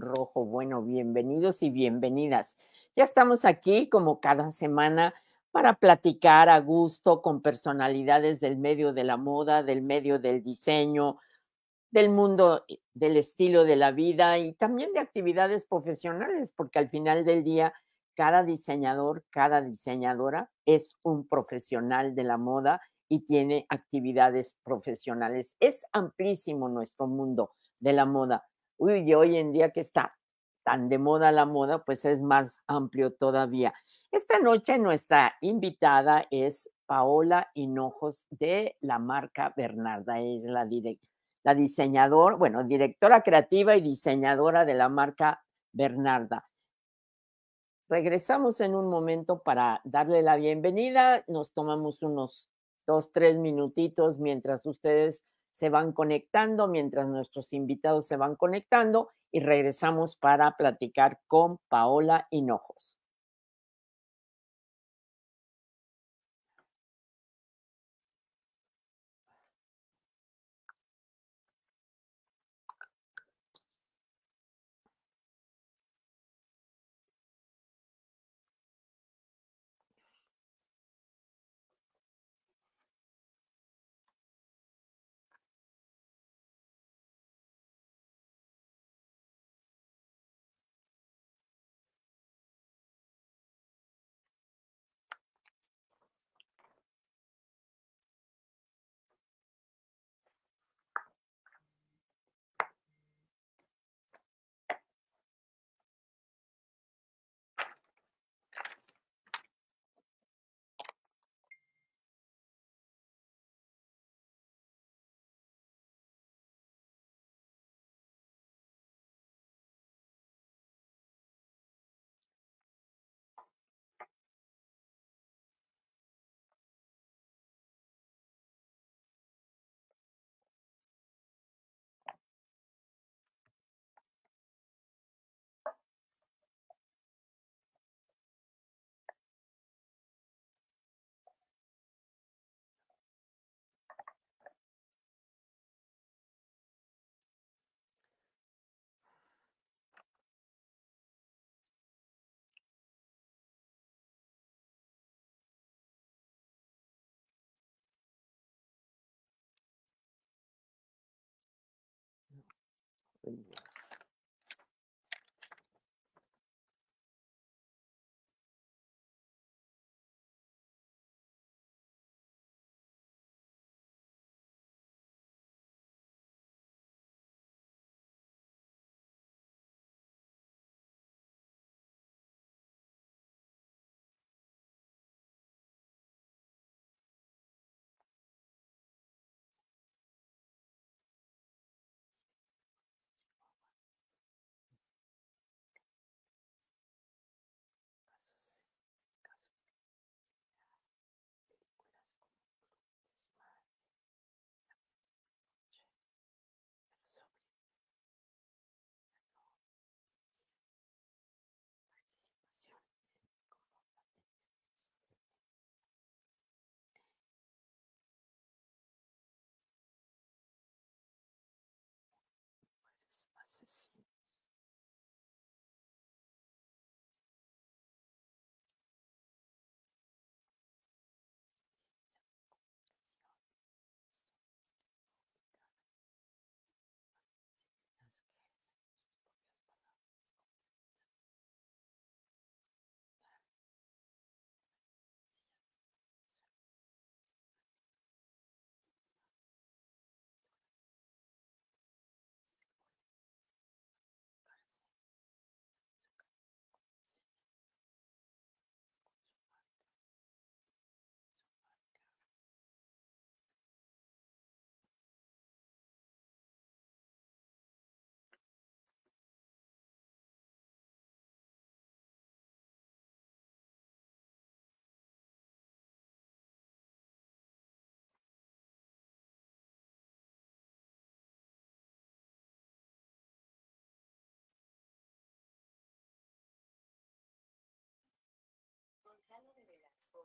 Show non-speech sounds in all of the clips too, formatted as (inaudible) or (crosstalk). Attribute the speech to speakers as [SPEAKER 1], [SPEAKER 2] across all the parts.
[SPEAKER 1] Rojo. Bueno, bienvenidos y bienvenidas. Ya estamos aquí como cada semana para platicar a gusto con personalidades del medio de la moda, del medio del diseño, del mundo eh, del estilo de la vida y también de actividades profesionales, porque al final del día cada diseñador, cada diseñadora es un profesional de la moda y tiene actividades profesionales. Es amplísimo nuestro mundo de la moda. Uy, y hoy en día que está tan de moda la moda, pues es más amplio todavía. Esta noche nuestra invitada es Paola Hinojos de la marca Bernarda, es la, la diseñadora, bueno, directora creativa y diseñadora de la marca Bernarda. Regresamos en un momento para darle la bienvenida. Nos tomamos unos dos, tres minutitos mientras ustedes se van conectando, mientras nuestros invitados se van conectando y
[SPEAKER 2] regresamos para platicar con Paola Hinojos. Thank you.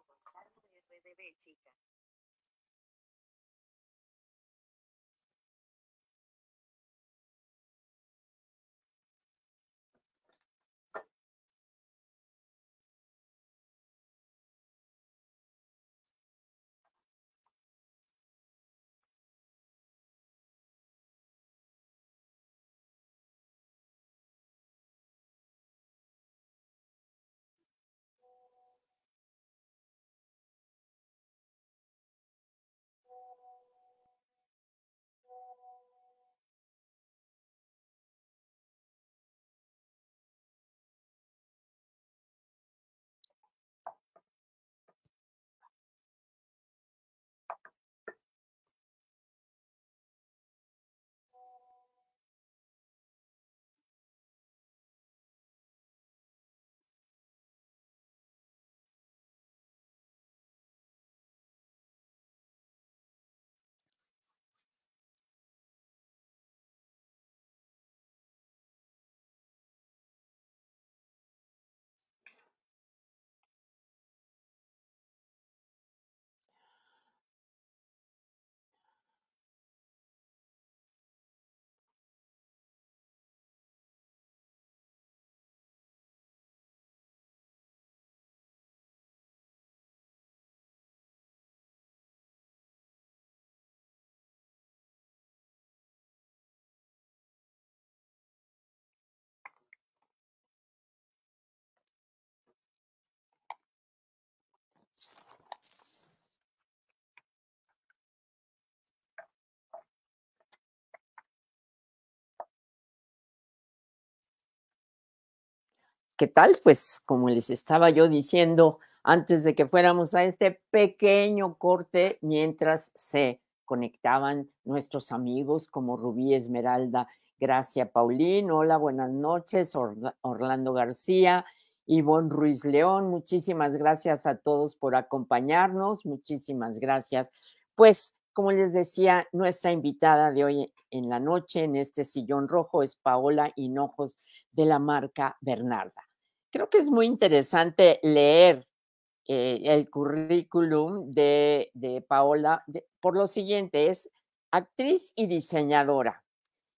[SPEAKER 2] Gonzalo RDB Chica ¿qué tal? Pues como les estaba yo diciendo antes
[SPEAKER 1] de que fuéramos a este pequeño corte, mientras se conectaban nuestros amigos como Rubí Esmeralda, Gracia Paulín, hola, buenas noches, Orlando García, Ivonne Ruiz León, muchísimas gracias a todos por acompañarnos, muchísimas gracias. Pues, como les decía, nuestra invitada de hoy en la noche en este sillón rojo es Paola Hinojos de la marca Bernarda creo que es muy interesante leer eh, el currículum de, Paola por lo siguiente, es actriz y diseñadora.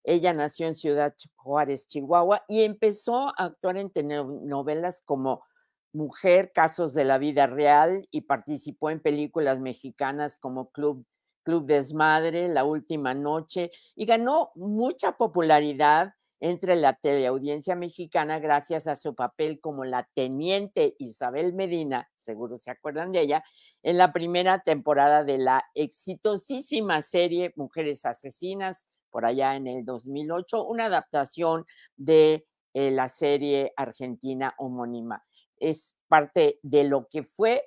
[SPEAKER 1] Ella nació en Ciudad Juárez, Chihuahua, y empezó a actuar en telenovelas como Mujer, Casos de la Vida Real, y participó en películas mexicanas como Club, Club Desmadre, La Última Noche, y ganó mucha popularidad entre la teleaudiencia mexicana gracias a su papel como la teniente Isabel Medina, seguro se acuerdan de ella, en la primera temporada de la exitosísima serie Mujeres Asesinas, por allá en el 2008, una adaptación de eh, la serie argentina homónima. Es parte de lo que fue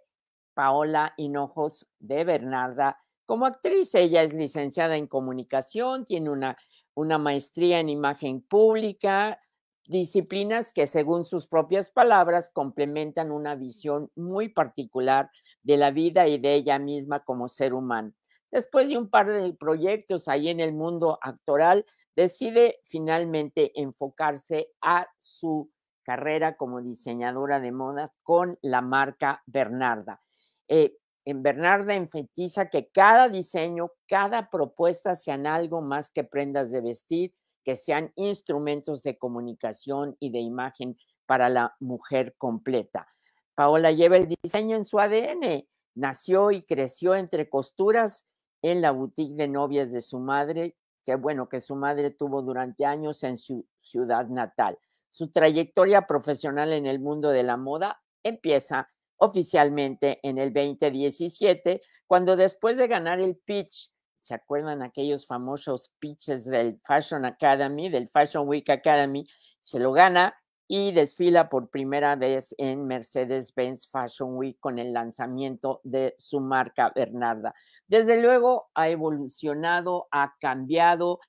[SPEAKER 1] Paola Hinojos de Bernarda como actriz. Ella es licenciada en comunicación, tiene una una maestría en imagen pública, disciplinas que según sus propias palabras complementan una visión muy particular de la vida y de ella misma como ser humano. Después de un par de proyectos ahí en el mundo actoral, decide finalmente enfocarse a su carrera como diseñadora de modas con la marca Bernarda. Eh, en Bernarda enfatiza que cada diseño, cada propuesta sean algo más que prendas de vestir, que sean instrumentos de comunicación y de imagen para la mujer completa. Paola lleva el diseño en su ADN, nació y creció entre costuras en la boutique de novias de su madre, que bueno, que su madre tuvo durante años en su ciudad natal. Su trayectoria profesional en el mundo de la moda empieza oficialmente en el 2017, cuando después de ganar el pitch, ¿se acuerdan aquellos famosos pitches del Fashion Academy, del Fashion Week Academy? Se lo gana y desfila por primera vez en Mercedes-Benz Fashion Week con el lanzamiento de su marca Bernarda. Desde luego ha evolucionado, ha cambiado,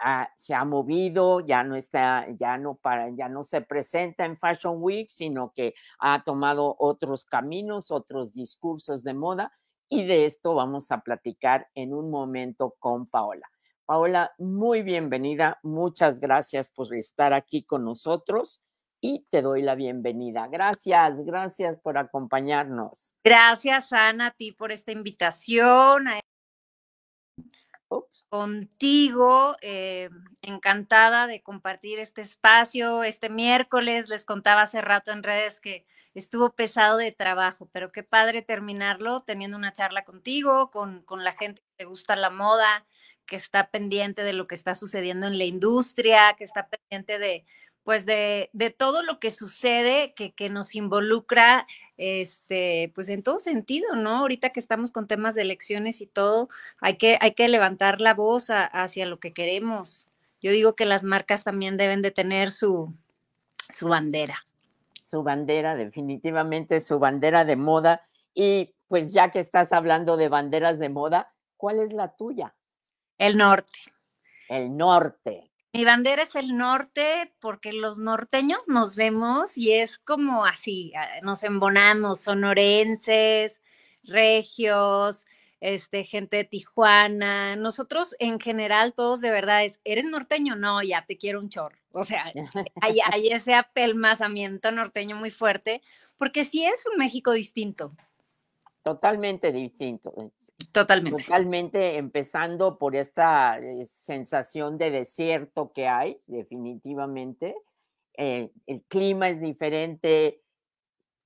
[SPEAKER 1] Ah, se ha movido, ya no está, ya no para, ya no se presenta en Fashion Week, sino que ha tomado otros caminos, otros discursos de moda, y de esto vamos a platicar en un momento con Paola. Paola, muy bienvenida, muchas gracias por estar aquí con nosotros y te doy la bienvenida. Gracias, gracias por acompañarnos.
[SPEAKER 3] Gracias, Ana, a ti por esta invitación, contigo. Eh, encantada de compartir este espacio. Este miércoles les contaba hace rato en redes que estuvo pesado de trabajo, pero qué padre terminarlo teniendo una charla contigo, con, la gente que le gusta la moda, que está pendiente de lo que está sucediendo en la industria, que está pendiente de pues de, de todo lo que sucede, que, nos involucra, este, pues en todo sentido, ¿no? Ahorita que estamos con temas de elecciones y todo, hay que, hay que levantar la voz hacia lo que queremos. Yo digo que las marcas también deben de tener su,
[SPEAKER 1] su bandera. Su bandera, definitivamente su bandera de moda. Y pues ya que estás hablando de banderas de moda, ¿cuál es la tuya?
[SPEAKER 3] El norte. El norte. Mi bandera es el norte porque los norteños nos vemos y es como así, ah, nos embonamos, sonorenses, regios, este, gente de Tijuana, nosotros en general todos de verdad es, ¿eres norteño? No, ya te quiero un chorro. O sea, hay, (laughs) ese apelmazamiento norteño muy fuerte porque sí es un México distinto.
[SPEAKER 1] Totalmente distinto. Totalmente. Totalmente, empezando por esta eh, sensación de desierto que hay, definitivamente. Eh, el clima es diferente,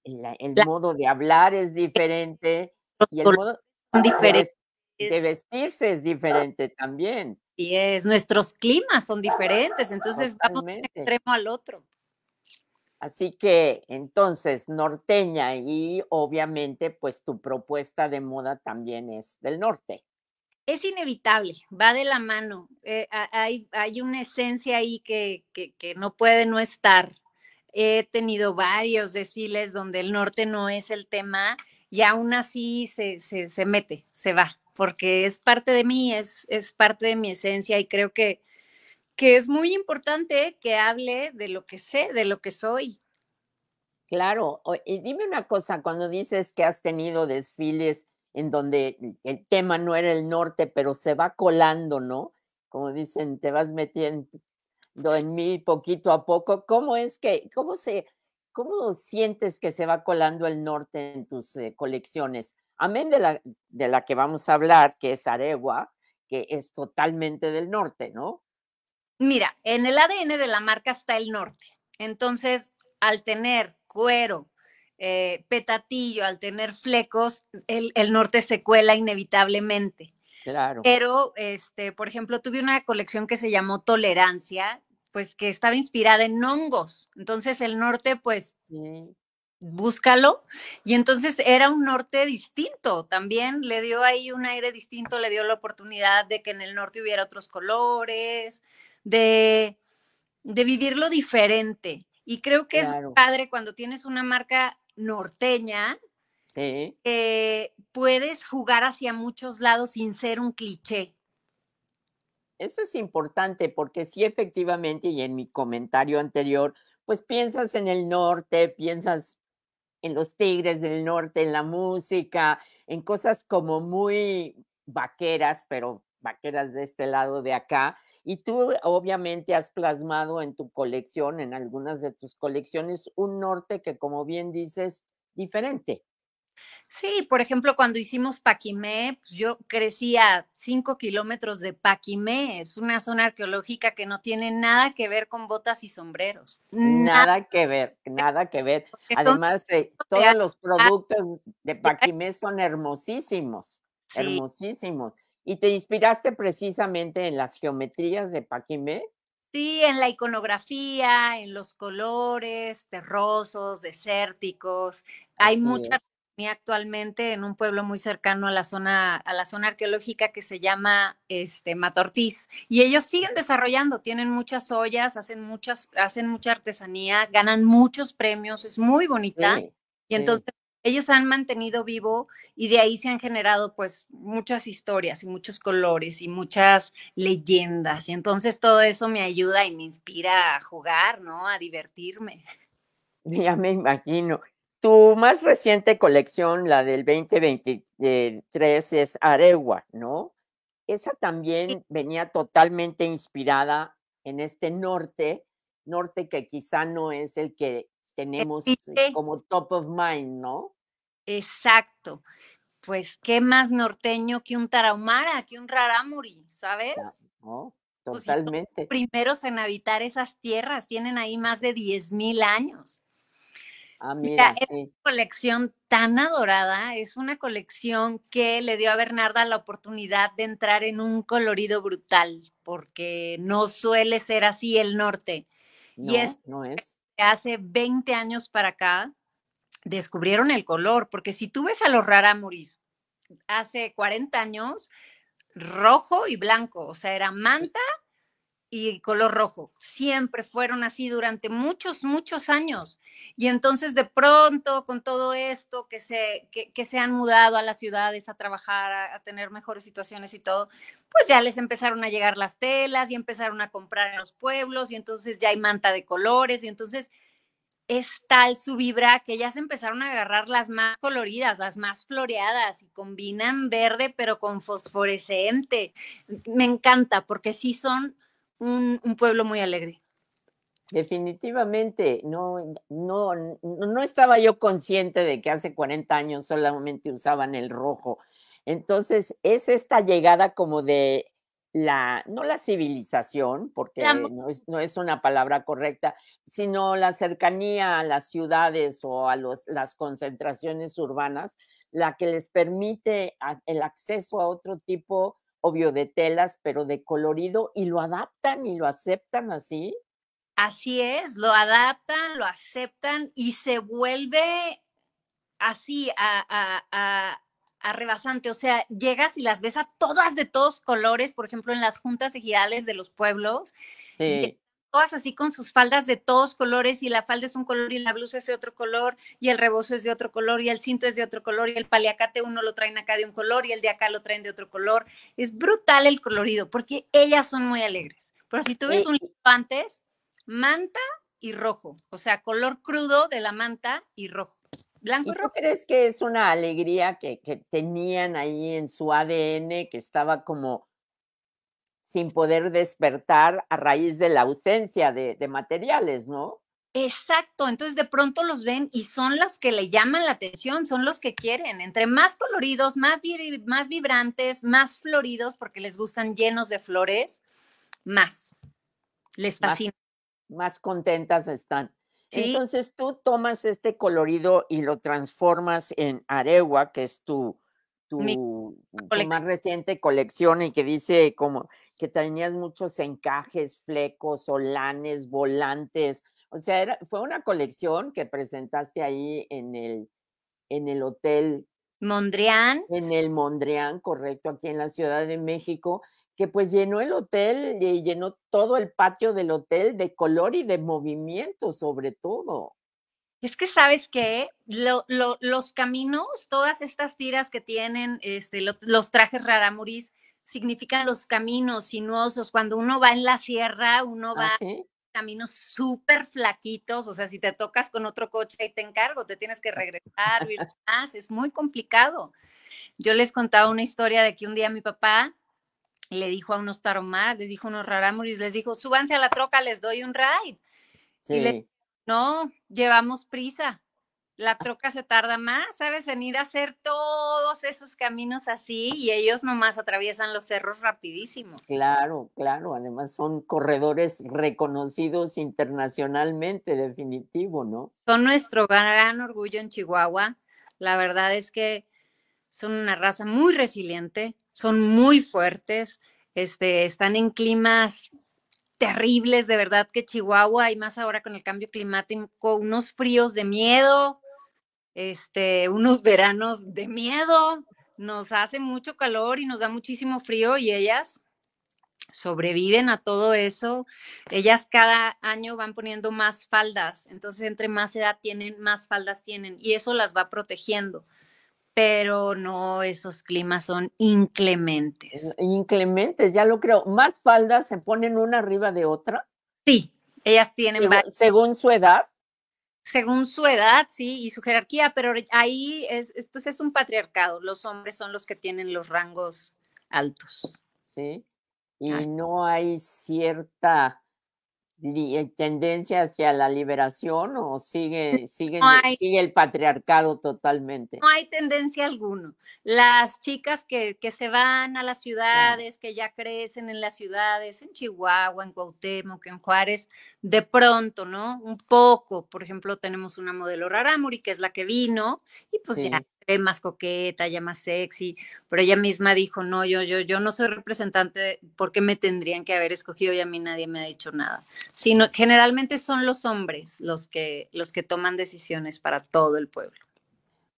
[SPEAKER 1] el, modo de hablar es diferente y el modo de vestirse es diferente también.
[SPEAKER 3] Y es, nuestros climas son diferentes, entonces vamos de un extremo al otro.
[SPEAKER 1] Así que entonces, norteña y obviamente pues tu propuesta de moda también es del norte.
[SPEAKER 3] Es inevitable, va de la mano. Eh, hay, hay, una esencia ahí que, que, que, no puede no estar. He tenido varios desfiles donde el norte no es el tema y aún así se, se, se mete, se va, porque es parte de mí, es, es parte de mi esencia y creo que que es muy importante que hable de lo que sé, de lo que soy. Claro, y dime una cosa, cuando dices
[SPEAKER 1] que has tenido desfiles en donde el tema no era el norte, pero se va colando, ¿no? Como dicen, te vas metiendo en mí poquito a poco. ¿Cómo es que, cómo se, cómo sientes que se va colando el norte en tus eh, colecciones? Amén de la, de la que vamos a hablar, que es Aregua, que es totalmente del norte, ¿no?
[SPEAKER 3] Mira, en el ADN de la marca está el norte. Entonces, al tener cuero, eh, petatillo, al tener flecos, el, norte se cuela inevitablemente.
[SPEAKER 1] Claro. Pero,
[SPEAKER 3] este, por ejemplo, tuve una colección que se llamó Tolerancia, pues que estaba inspirada en hongos. Entonces, el norte, pues, búscalo. Y entonces era un norte distinto. También le dio ahí un aire distinto, le dio la oportunidad de que en el norte hubiera otros colores de, de vivirlo diferente. Y creo que es padre cuando tienes una marca norteña, puedes jugar hacia muchos lados sin ser un cliché.
[SPEAKER 1] Eso es importante porque sí, efectivamente, y en mi comentario anterior, pues piensas en el norte, piensas en los tigres del norte, en la música, en cosas como muy vaqueras, pero vaqueras de este lado de acá. Y tú eh, obviamente has plasmado en tu colección, en algunas de tus colecciones, un norte que, como bien dices, diferente.
[SPEAKER 3] Sí, por ejemplo, cuando hicimos Paquimé, pues, yo crecí a 5 kilómetros de Paquimé. Es una zona arqueológica que no tiene nada que ver con botas y sombreros. Nada,
[SPEAKER 1] que ver, nada que ver. Además, eh, (laughs) todos los (laughs) productos de Paquimé son hermosísimos, hermosísimos. ¿Y te inspiraste precisamente en las geometrías de Paquimé?
[SPEAKER 3] Sí, en la iconografía, en los colores, terrosos, desérticos. Hay mucha artesanía actualmente en un pueblo muy cercano a la zona, a la zona arqueológica que se llama este, Matortiz. Y ellos siguen desarrollando, tienen muchas ollas, hacen muchas, hacen mucha artesanía, ganan muchos premios, es muy bonita. y entonces ellos han mantenido vivo y de ahí se han generado pues muchas historias y muchos colores y muchas leyendas. Y entonces todo eso me ayuda y me inspira a jugar, ¿no? A divertirme. (laughs) Ya me imagino. Tu más reciente colección,
[SPEAKER 1] la del 2023, es Aregua, ¿no? Esa también venía totalmente inspirada en este norte, norte que quizá no es el que tenemos eh, como top of mind, ¿no?
[SPEAKER 3] Exacto. Pues qué más norteño que un tarahumara, que un raramuri, ¿sabes?
[SPEAKER 1] Pues, totalmente.
[SPEAKER 3] primeros en habitar esas tierras, tienen ahí más de mil años.
[SPEAKER 2] Ah, mira, es una
[SPEAKER 3] colección tan adorada, es una colección que le dio a Bernarda la oportunidad de entrar en un colorido brutal, porque no suele ser así el norte. no es hace 20 años para acá descubrieron el color, porque si tú ves a los rarámuris hace 40 años, rojo y blanco, o sea, era manta y color rojo. Siempre fueron así durante muchos, muchos años. Y entonces de pronto con todo esto, que se, que, se han mudado a las ciudades a trabajar, a, a, tener mejores situaciones y todo, pues ya les empezaron a llegar las telas y empezaron a comprar en los pueblos y entonces ya hay manta de colores y entonces es tal su vibra que ya se empezaron a agarrar las más coloridas, las más floreadas y combinan verde pero con fosforescente. Me encanta porque sí son un, pueblo muy alegre.
[SPEAKER 1] Definitivamente, no, no, no estaba yo consciente de que hace 40 años solamente usaban el rojo. Entonces, es esta llegada como de la, no la civilización, porque no es, una palabra correcta, sino la cercanía a las ciudades o a los, las concentraciones urbanas, la que les permite el acceso a otro tipo obvio de telas, pero de colorido, y lo adaptan y lo aceptan así.
[SPEAKER 3] Así es, lo adaptan, lo aceptan y se vuelve así a, rebasante. O sea, llegas y las ves a todas de todos colores, por ejemplo, en las juntas ejidales de los pueblos. Sí todas así con sus faldas de todos colores y la falda es un color y la blusa es de otro color y el rebozo es de otro color y el cinto es de otro color y el paliacate uno lo traen acá de un color y el de acá lo traen de otro color. Es brutal el colorido porque ellas son muy alegres. Pero si tú ves un libro antes, manta y rojo, o sea, color crudo de la manta y rojo. Blanco rojo. ¿tú crees que es una
[SPEAKER 1] alegría que, que tenían ahí en su ADN que estaba como sin poder despertar a raíz de la ausencia de, materiales, ¿no?
[SPEAKER 3] Exacto, entonces de pronto los ven y son los que le llaman la atención, son los que quieren, entre más coloridos, más, más vibrantes, más floridos, porque les gustan llenos de flores,
[SPEAKER 1] más, les fascina. Más, contentas están.
[SPEAKER 3] Entonces
[SPEAKER 1] tú tomas este colorido y lo transformas en Aregua, que es tu, tu, más reciente colección y que dice como que tenías muchos encajes, flecos, solanes, volantes. O sea, era, fue una colección que presentaste ahí en el, en el hotel.
[SPEAKER 3] Mondrian.
[SPEAKER 1] En el Mondrian, correcto, aquí en la Ciudad de México, que pues llenó el hotel, y llenó todo el patio del hotel de color y de movimiento sobre todo.
[SPEAKER 3] Es que sabes que los caminos, todas estas tiras que tienen, este, los trajes raramuris, significan los caminos sinuosos. Cuando uno va en la sierra, uno va caminos súper flaquitos, o sea, si te tocas con otro coche y te encargo, te tienes que regresar, (laughs) más, es muy complicado. Yo les contaba una historia de que un día mi papá le dijo a unos taromar, les dijo a unos raramuris, les dijo, súbanse a la troca, les doy un ride.
[SPEAKER 2] Y
[SPEAKER 1] le
[SPEAKER 3] no, llevamos prisa la troca se tarda más, ¿sabes? En ir a hacer todos esos caminos así y ellos nomás atraviesan los cerros rapidísimo.
[SPEAKER 1] Claro, claro, además son corredores reconocidos internacionalmente, definitivo, ¿no?
[SPEAKER 3] Son nuestro gran orgullo en Chihuahua. La verdad es que son una raza muy resiliente, son muy fuertes, este, están en climas terribles, de verdad, que Chihuahua, y más ahora con el cambio climático, unos fríos de miedo, este, unos veranos de miedo, nos hace mucho calor y nos da muchísimo frío y ellas sobreviven a todo eso. Ellas cada año van poniendo más faldas, entonces entre más edad tienen, más faldas tienen y eso las va protegiendo pero no, esos climas son inclementes. E, inclementes, ya lo creo. ¿Más faldas se ponen una arriba de otra? Sí, ellas tienen... Según, según su edad. Según su edad, sí, y su jerarquía, pero ahí es, pues es un patriarcado. Los hombres son los que tienen los rangos
[SPEAKER 1] altos. Sí, y no hay cierta eh, tendencia hacia la liberación o sigue, sigue, sigue el patriarcado totalmente? No hay
[SPEAKER 3] tendencia alguno Las chicas que, que se van a las ciudades, que ya crecen en las ciudades, en Chihuahua, en Cuauhtémoc, en Juárez, de pronto, ¿no? Un poco, por ejemplo, tenemos una modelo Raramuri, que es la que vino, y pues ya más coqueta, ya más sexy, pero ella misma dijo, no, yo, yo, yo no soy representante, ¿por qué me tendrían que haber escogido y a mí nadie me ha dicho nada? Sino, generalmente son los hombres los que, los que toman decisiones para todo el pueblo.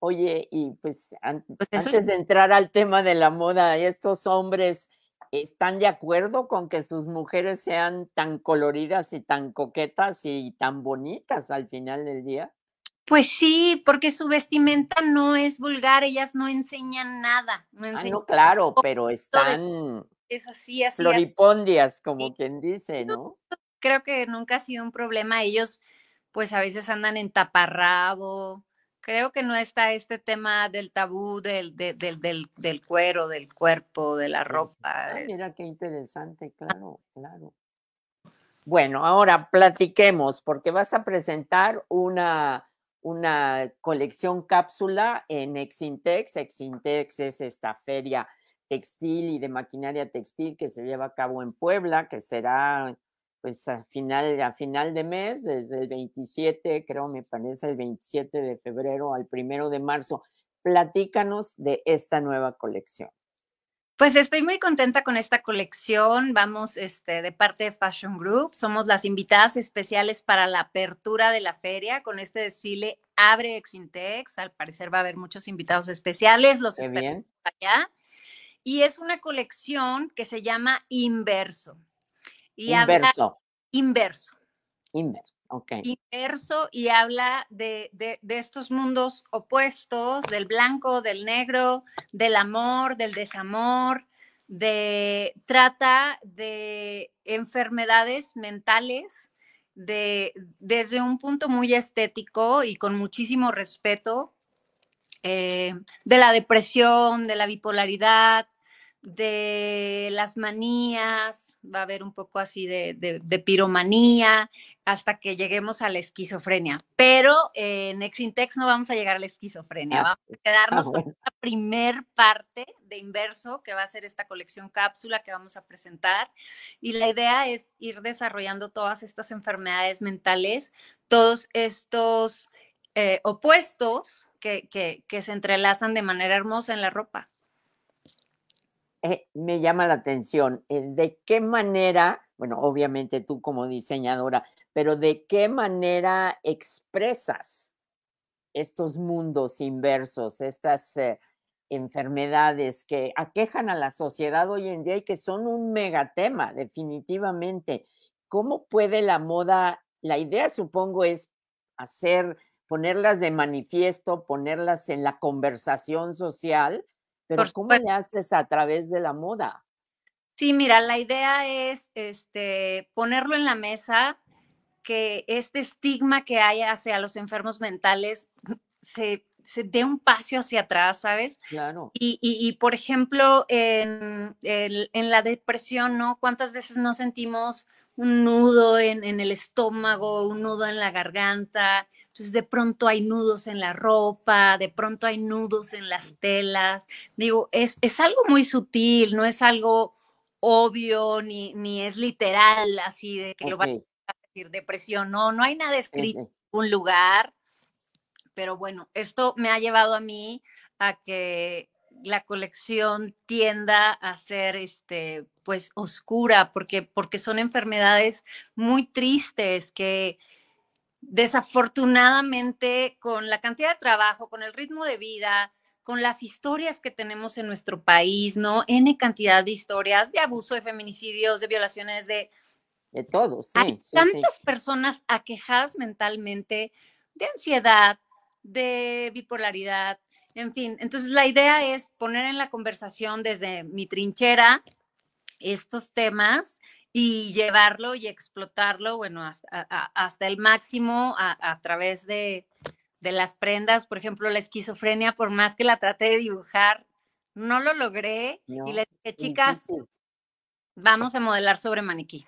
[SPEAKER 3] Oye, y
[SPEAKER 1] pues, pues antes de entrar al tema de la moda, estos hombres... ¿Están de acuerdo con que sus mujeres sean tan coloridas y tan coquetas y tan bonitas al final del día?
[SPEAKER 3] Pues sí, porque su vestimenta no es vulgar, ellas no enseñan nada. No, ah,
[SPEAKER 1] claro, pero están así, floripondias, como quien dice, ¿no?
[SPEAKER 3] Creo que nunca ha sido un problema. Ellos, pues a veces andan en taparrabo. Creo que no está este tema del tabú del, cuero, del cuerpo, de la ropa. Ah, mira qué interesante, ah. claro, claro.
[SPEAKER 1] Bueno, ahora platiquemos, porque vas a presentar una una colección cápsula en Exintex. Exintex es esta feria textil y de maquinaria textil que se lleva a cabo en Puebla, que será pues a final, a final de mes, desde el 27, creo me parece, el 27 de febrero al primero de marzo. Platícanos de esta nueva colección.
[SPEAKER 3] Pues estoy muy contenta con esta colección. Vamos este, de parte de Fashion Group. Somos las invitadas especiales para la apertura de la feria. Con este desfile abre Exintex. Al parecer va a haber muchos invitados especiales. Los esperamos allá. Y es una colección que se llama Inverso. Y inverso. inverso. Inverso. Inverso y habla de, estos mundos opuestos, del blanco, del negro, del amor, del desamor, de trata de enfermedades mentales de, desde un punto muy estético y con muchísimo respeto, eh, de la depresión, de la bipolaridad, de las manías, va a haber un poco así de, piromanía, hasta que lleguemos a la esquizofrenia. Pero en Exintex no vamos a llegar a la esquizofrenia, ah, vamos a ah, quedarnos con la primer parte de Inverso, que va a ser esta colección cápsula que vamos a presentar. Y la idea es ir desarrollando todas estas enfermedades mentales, todos estos eh, opuestos que, que se entrelazan de manera hermosa en la ropa.
[SPEAKER 1] Eh, me llama la atención. Eh, ¿De qué manera, bueno, obviamente tú como diseñadora, pero de qué manera expresas estos mundos inversos, estas eh, enfermedades que aquejan a la sociedad hoy en día y que son un megatema, definitivamente? ¿Cómo puede la moda, la idea supongo es hacer, ponerlas de manifiesto, ponerlas en la conversación social? Pero ¿cómo le haces a través de la moda?
[SPEAKER 3] Sí, mira, la idea es este, ponerlo en la mesa, que este estigma que hay hacia los enfermos mentales se, dé un paso hacia atrás, ¿sabes? Claro. Y, por ejemplo, en, en, la depresión, ¿no? ¿Cuántas veces no sentimos un nudo en, el estómago, un nudo en la garganta. Entonces de pronto hay nudos en la ropa, de pronto hay nudos en las telas. Digo, es, algo muy sutil, no es algo obvio ni, ni es literal así de que lo va a decir depresión. No, no hay nada escrito en un lugar. Pero bueno, esto me ha llevado a mí a que la colección tienda a ser este pues oscura porque porque son enfermedades muy tristes que desafortunadamente con la cantidad de trabajo, con el ritmo de vida, con las historias que tenemos en nuestro país, ¿no? N cantidad de historias de abuso, de feminicidios, de violaciones, de... De todo, Hay tantas personas aquejadas mentalmente de ansiedad, de bipolaridad, en fin, entonces la idea es poner en la conversación desde mi trinchera estos temas y llevarlo y explotarlo, bueno, hasta, el máximo a, través de, las prendas. Por ejemplo, la esquizofrenia, por más que la traté de dibujar, no lo logré. y le dije, chicas, vamos a modelar sobre maniquí,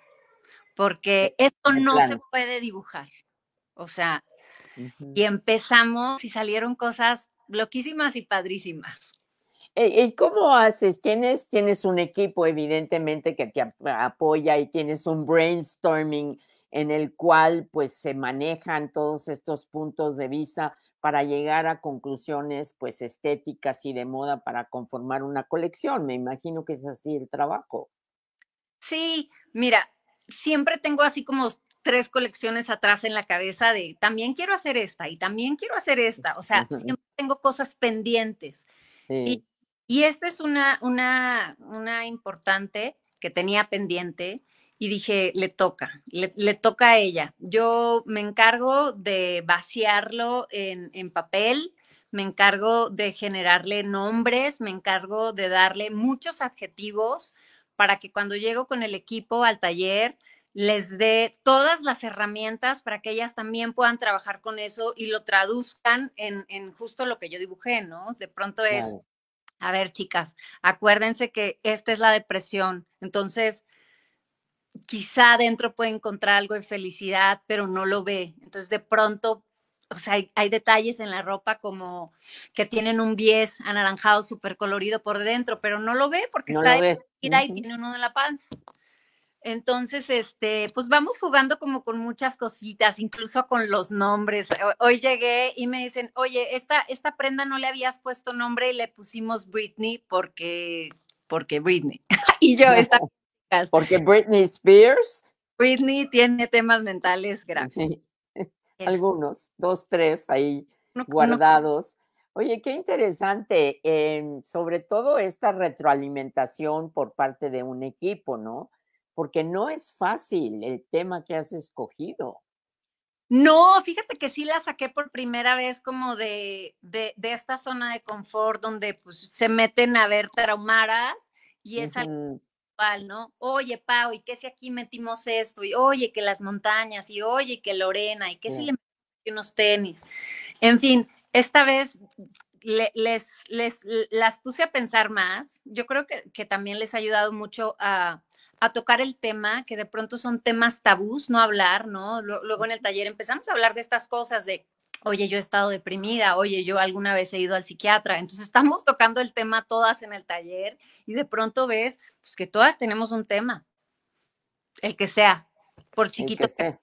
[SPEAKER 3] porque esto no se puede dibujar. O sea, y empezamos y salieron cosas loquísimas y padrísimas.
[SPEAKER 1] ¿Y cómo haces? Tienes, tienes un equipo, evidentemente, que te apoya y tienes un brainstorming en el cual pues se manejan todos estos puntos de vista para llegar a conclusiones pues estéticas y de moda para conformar una colección. Me imagino que es así el trabajo.
[SPEAKER 3] Sí, mira, siempre tengo así como tres colecciones atrás en la cabeza de también quiero hacer esta y también quiero hacer esta. O sea, siempre tengo cosas pendientes. Y, esta es una, una, una importante que tenía pendiente y dije, le toca, le, le, toca a ella. Yo me encargo de vaciarlo en, en, papel, me encargo de generarle nombres, me encargo de darle muchos adjetivos para que cuando llego con el equipo al taller les dé todas las herramientas para que ellas también puedan trabajar con eso y lo traduzcan en, justo lo que yo dibujé, ¿no? De pronto es, a ver, chicas, acuérdense que esta es la depresión, entonces quizá dentro puede encontrar algo de felicidad, pero no lo ve. Entonces de pronto, o sea, hay, detalles en la ropa como que tienen un bies anaranjado súper colorido por dentro, pero no lo ve porque está ahí y tiene uno en la panza. Entonces, este, pues vamos jugando como con muchas cositas, incluso con los nombres. Hoy llegué y me dicen, oye, esta, esta prenda no le habías puesto nombre y le pusimos Britney porque, porque Britney. (laughs) y yo, esta. (laughs)
[SPEAKER 1] Porque Britney Spears.
[SPEAKER 3] Britney tiene temas mentales graves. (laughs)
[SPEAKER 1] Algunos, dos, tres ahí guardados. Oye, qué interesante, em, sobre todo esta retroalimentación por parte de un equipo, ¿no? porque no es fácil el tema que has escogido.
[SPEAKER 3] No, fíjate que sí la saqué por primera vez como de, esta zona de confort donde pues, se meten a ver traumaras y es algo igual, ¿no? Oye, Pau, ¿y qué si aquí metimos esto? Y oye, que las montañas, y oye, que Lorena, ¿y qué si le metimos unos tenis? En fin, esta vez les, les, las puse a pensar más. Yo creo que, que también les ha ayudado mucho a tocar el tema, que de pronto son temas tabús, no hablar, ¿no? Luego en el taller empezamos a hablar de estas cosas, de, oye, yo he estado deprimida, oye, yo alguna vez he ido al psiquiatra. Entonces estamos tocando el tema todas en el taller y de pronto ves pues, que todas tenemos un tema, el que sea, por chiquito que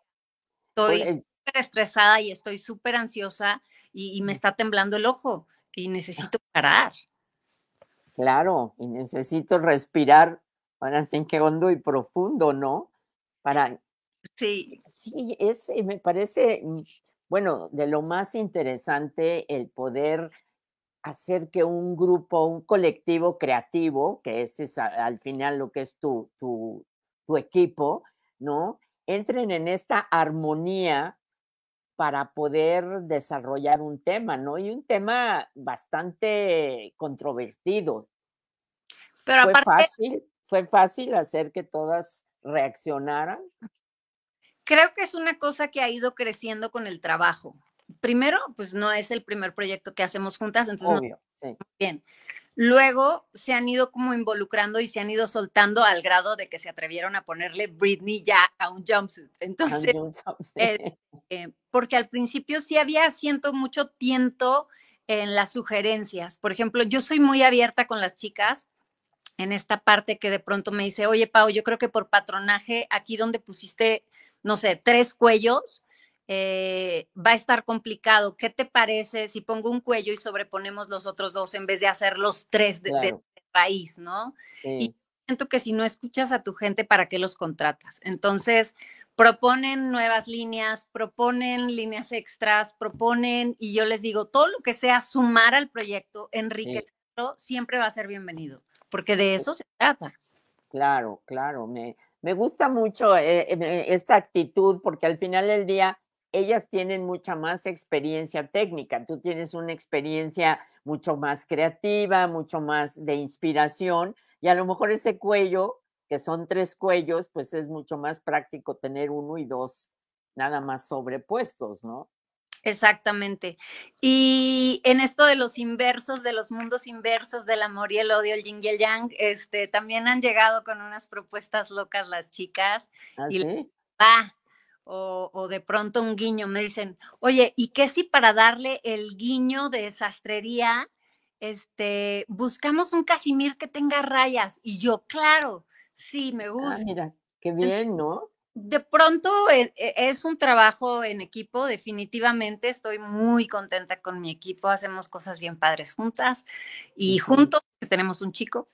[SPEAKER 3] estoy súper estresada y estoy súper ansiosa y me está temblando el ojo y necesito parar.
[SPEAKER 1] Claro, y necesito respirar ahora sí que hondo y profundo, ¿no? Para... Sí. Sí, es, eh, me parece, mm, bueno, de lo más interesante el poder hacer que un grupo, un colectivo creativo, que ese es al final lo que es tu, equipo, ¿no? Entren en esta armonía para poder desarrollar un tema, ¿no? Y un tema bastante controvertido. Pero Fue fácil fue fácil hacer que todas reaccionaran?
[SPEAKER 3] Creo que es una cosa que ha ido creciendo con el trabajo. Primero, pues no es el primer proyecto que hacemos juntas, entonces Obvio, sí. bien. Luego se han ido como involucrando y se han ido soltando al grado de que se atrevieron a ponerle Britney ya a un jumpsuit. Entonces, (laughs) este, porque al principio sí había, siento mucho tiento en las sugerencias. Por ejemplo, yo soy muy abierta con las chicas en esta parte que de pronto me dice, oye, Pau, yo creo que por patronaje, aquí donde pusiste, no sé, tres cuellos, eh, va a estar complicado. ¿Qué te parece si pongo un cuello y sobreponemos los otros dos en vez de hacer los tres de, país, no? Y siento que si no escuchas a tu gente, ¿para qué los contratas? Entonces, proponen nuevas líneas, proponen líneas extras, proponen, y yo les digo, todo lo que sea sumar al proyecto, enriquecerlo, siempre va a ser bienvenido porque de eso se trata.
[SPEAKER 1] Claro, claro, me, me gusta mucho eh, eh, esta actitud porque al final del día ellas tienen mucha más experiencia técnica, tú tienes una experiencia mucho más creativa, mucho más de inspiración y a lo mejor ese cuello, que son tres cuellos, pues es mucho más práctico tener uno y dos nada más sobrepuestos,
[SPEAKER 3] ¿no? Exactamente. Y en esto de los inversos, de los mundos inversos, del amor y el odio, el yin y el yang, este, también han llegado con unas propuestas locas las chicas. Ah, y o, de pronto un guiño, me dicen, oye, ¿y qué si para darle el guiño de sastrería, este, buscamos un casimir que tenga rayas? Y yo, claro, sí, me ah, gusta. Ah, mira,
[SPEAKER 1] qué bien, ¿no?
[SPEAKER 3] de pronto eh, eh, es un trabajo en equipo, definitivamente estoy muy contenta con mi equipo, hacemos cosas bien padres juntas y juntos tenemos un chico.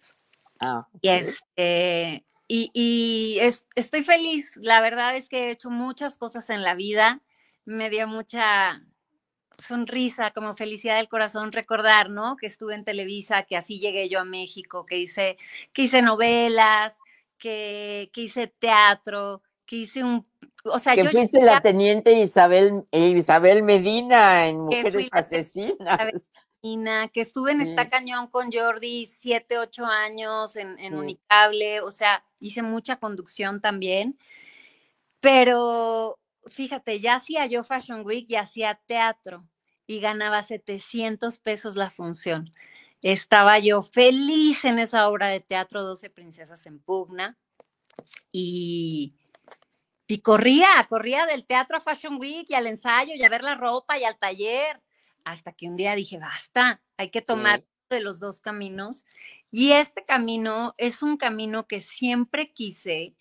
[SPEAKER 3] Ah, y, este, estoy feliz, la verdad es que he hecho muchas cosas en la vida, me dio mucha sonrisa, como felicidad del corazón recordar, ¿no? Que estuve en Televisa, que así llegué yo a México, que hice, que hice novelas, que, que hice teatro, que hice un... O sea, que yo fuiste la
[SPEAKER 1] teniente Isabel, Isabel Medina en Mujeres Asesinas.
[SPEAKER 3] que estuve en esta cañón con Jordi siete, ocho años en, en Unicable, o sea, hice mucha conducción también. Pero fíjate, ya hacía yo Fashion Week y hacía teatro y ganaba 700 pesos la función. Estaba yo feliz en esa obra de teatro 12 Princesas en Pugna y y corría, corría del teatro a Fashion Week y al ensayo y a ver la ropa y al taller, hasta que un día dije, basta, hay que tomar de los dos caminos. Y este camino es un camino que siempre quise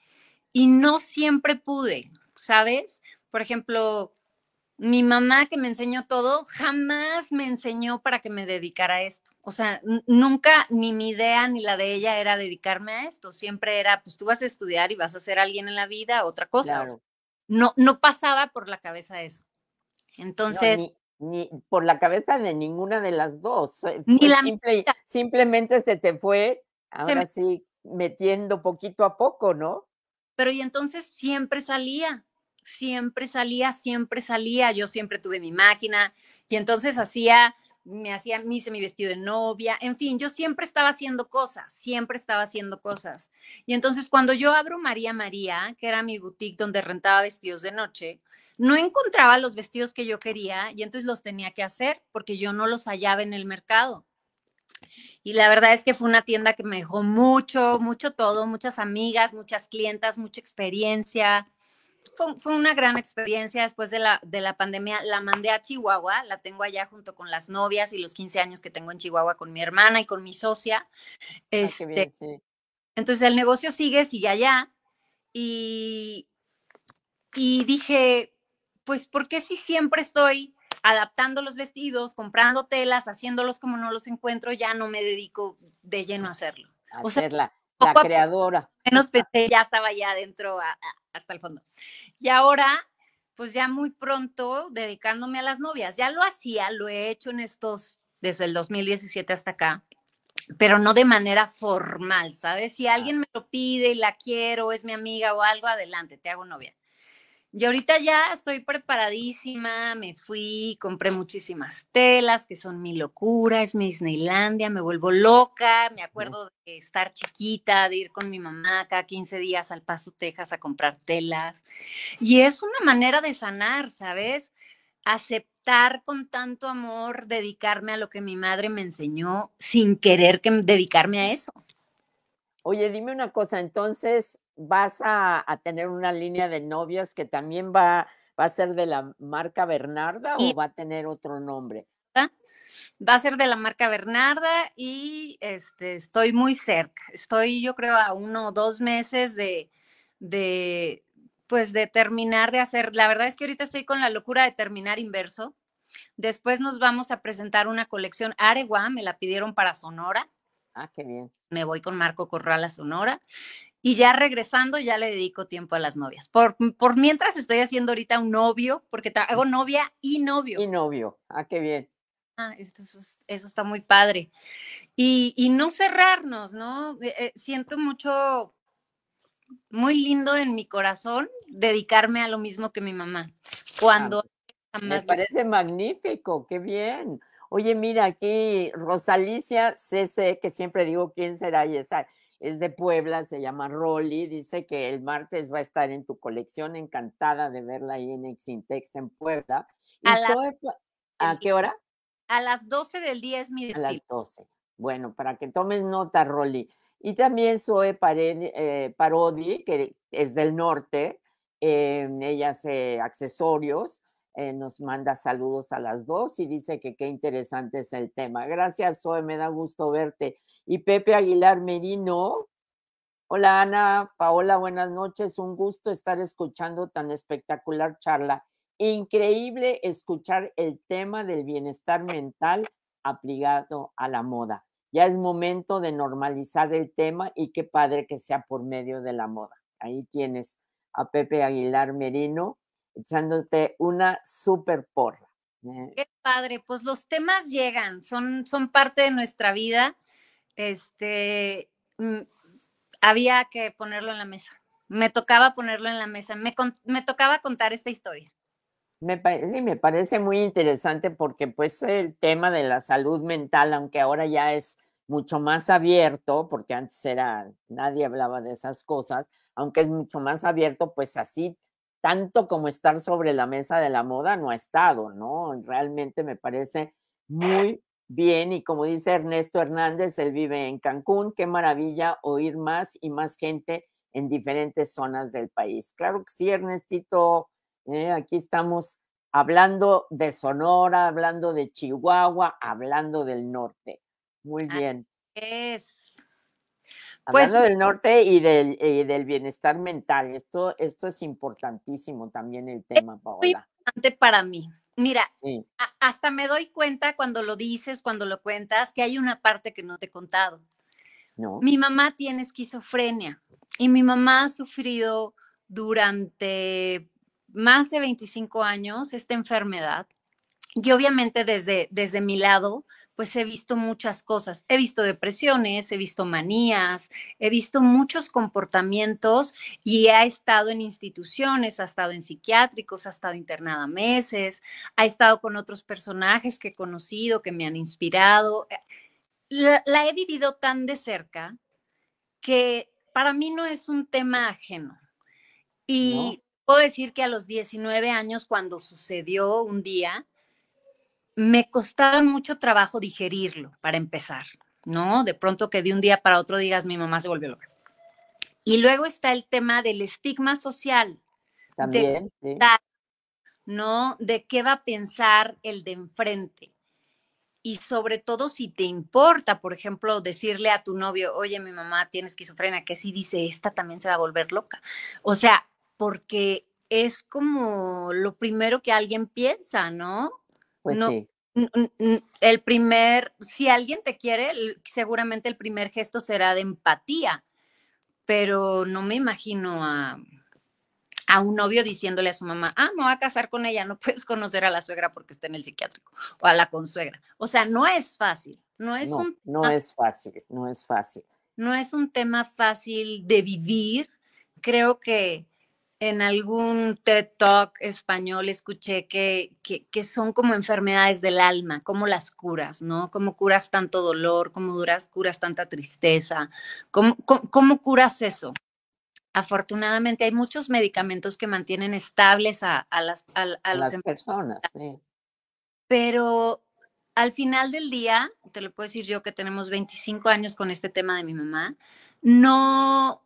[SPEAKER 3] y no siempre pude, ¿sabes? Por ejemplo, mi mamá que me enseñó todo, jamás me enseñó para que me dedicara a esto. O sea, nunca ni mi idea ni la de ella era dedicarme a esto. Siempre era, pues tú vas a estudiar y vas a ser alguien en la vida, otra cosa. no, no pasaba por la cabeza eso.
[SPEAKER 1] Entonces... ni, por la cabeza de ninguna de las dos. Ni la simplemente se te fue, ahora sí, metiendo poquito a poco, ¿no?
[SPEAKER 3] Pero y entonces siempre salía, siempre salía, siempre salía, yo siempre tuve mi máquina y entonces hacía, me hacía, me hice mi vestido de novia, en fin, yo siempre estaba haciendo cosas, siempre estaba haciendo cosas. Y entonces cuando yo abro María María, que era mi boutique donde rentaba vestidos de noche, no encontraba los vestidos que yo quería y entonces los tenía que hacer porque yo no los hallaba en el mercado. Y la verdad es que fue una tienda que me dejó mucho, mucho todo, muchas amigas, muchas clientas, mucha experiencia, fue, una gran experiencia después de la, pandemia. La mandé a Chihuahua, la tengo allá junto con las novias y los 15 años que tengo en Chihuahua con mi hermana y con mi socia. Ah, este, Entonces el negocio sigue, sigue allá. Y, y dije, pues, ¿por qué si siempre estoy adaptando los vestidos, comprando telas, haciéndolos como no los encuentro, ya no me dedico de lleno a hacerlo? A o
[SPEAKER 1] la creadora. Menos
[SPEAKER 3] ya estaba ya adentro a, hasta el fondo. Y ahora, pues ya muy pronto dedicándome a las novias. Ya lo hacía, lo he hecho en estos, desde el 2017 hasta acá, pero no de manera formal, ¿sabes? Si alguien me lo pide y la quiero, es mi amiga o algo, adelante, te hago novia. Y ahorita ya estoy preparadísima, me fui, compré muchísimas telas, que son mi locura, es mi Disneylandia, me vuelvo loca, me acuerdo de estar chiquita, de ir con mi mamá acá 15 días al Paso, Texas a comprar telas. Y es una manera de sanar, ¿sabes? Aceptar con tanto amor, dedicarme a lo que mi madre me enseñó sin querer que dedicarme a eso. Oye, dime una cosa, entonces, vas
[SPEAKER 1] a, tener una línea de novias que también va, va a ser de la marca Bernarda o va a tener otro nombre?
[SPEAKER 3] Va a ser de la marca Bernarda y este, estoy muy cerca. Estoy, yo creo, a uno o dos meses de, pues, terminar de hacer. La verdad es que ahorita estoy con la locura de terminar inverso. Después nos vamos a presentar una colección Arewa, me la pidieron para Sonora. Ah, qué bien. Me voy con Marco Corral a Sonora y ya regresando ya le dedico tiempo a las novias. Por, mientras estoy haciendo ahorita un novio, porque hago novia y novio. Y novio, ah, qué bien. Ah, eso, eso, está muy padre. Y, no cerrarnos, ¿no? Eh, eh, siento mucho, muy lindo en mi corazón dedicarme a lo mismo que mi mamá. Cuando... Ah, me parece magnífico, qué bien. Oye, mira aquí, Rosalicia
[SPEAKER 1] CC, que siempre digo quién será y esa es de Puebla, se llama Rolly, dice que el martes va a estar en tu colección, encantada de verla ahí en Exintex en Puebla.
[SPEAKER 3] a, qué hora? A las 12 del día es mi A las
[SPEAKER 1] 12. Bueno, para que tomes nota, Rolly. Y también Zoe eh, Parodi, que es del norte, eh, ella hace accesorios, eh, nos manda saludos a las dos y dice que qué interesante es el tema. Gracias, Zoe, me da gusto verte. Y Pepe Aguilar Merino. Hola, Ana, Paola, buenas noches. Un gusto estar escuchando tan espectacular charla. Increíble escuchar el tema del bienestar mental aplicado a la moda. Ya es momento de normalizar el tema y qué padre que sea por medio de la moda. Ahí tienes a Pepe Aguilar Merino echándote una super porra. ¿eh?
[SPEAKER 3] Qué padre, pues los temas llegan, son, son parte de nuestra vida. Este, mm, había que ponerlo en la mesa. Me tocaba ponerlo en la mesa, me, tocaba contar esta historia.
[SPEAKER 1] Me, sí, me parece muy interesante porque pues el tema de la salud mental, aunque ahora ya es mucho más abierto, porque antes era, nadie hablaba de esas cosas, aunque es mucho más abierto, pues así tanto como estar sobre la mesa de la moda no ha estado, ¿no? Realmente me parece muy bien y como dice Ernesto Hernández, él vive en Cancún, qué maravilla oír más y más gente en diferentes zonas del país. Claro que sí, Ernestito, eh, aquí estamos hablando de Sonora, hablando de Chihuahua, hablando del norte. Muy bien.
[SPEAKER 3] Es. Pues hablando del
[SPEAKER 1] norte y del, y del bienestar mental, esto, esto es importantísimo también el tema, Paola. Muy
[SPEAKER 3] importante para mí. Mira, hasta me doy cuenta cuando lo dices, cuando lo cuentas, que hay una parte que no te he contado. No. Mi mamá tiene esquizofrenia y mi mamá ha sufrido durante más de 25 años esta enfermedad. Y obviamente desde, desde mi lado, pues he visto muchas cosas. He visto depresiones, he visto manías, he visto muchos comportamientos y ha estado en instituciones, ha estado en psiquiátricos, ha estado internada meses, ha estado con otros personajes que he conocido, que me han inspirado. Eh, la, he vivido tan de cerca que para mí no es un tema ajeno. Y puedo decir que a los 19 años, cuando sucedió un día, me costaba mucho trabajo digerirlo, para empezar, ¿no? De pronto que de un día para otro digas, mi mamá se volvió loca. Y luego está el tema del estigma social. También, ¿no? De qué va a pensar el de enfrente. Y sobre todo si te importa, por ejemplo, decirle a tu novio, oye, mi mamá tiene esquizofrenia, que si dice, esta también se va a volver loca. O sea, porque es como lo primero que alguien piensa, ¿no? Pues El primer, si alguien te quiere, seguramente el primer gesto será de empatía, pero no me imagino a, un novio diciéndole a su mamá, ah, me voy a casar con ella, no puedes conocer a la suegra porque está en el psiquiátrico o a la consuegra. O sea, no es fácil, no es un...
[SPEAKER 1] No es fácil, no es fácil.
[SPEAKER 3] No es un tema fácil de vivir. Creo que en algún TED Talk español escuché que, son como enfermedades del alma, como las curas, ¿no? Cómo curas tanto dolor, cómo duras, curas tanta tristeza, ¿Cómo, cómo, curas eso? Afortunadamente hay muchos medicamentos que mantienen estables a, las, em-, personas, sí. Pero al final del día, te lo puedo decir yo que tenemos 25 años con este tema de mi mamá, no,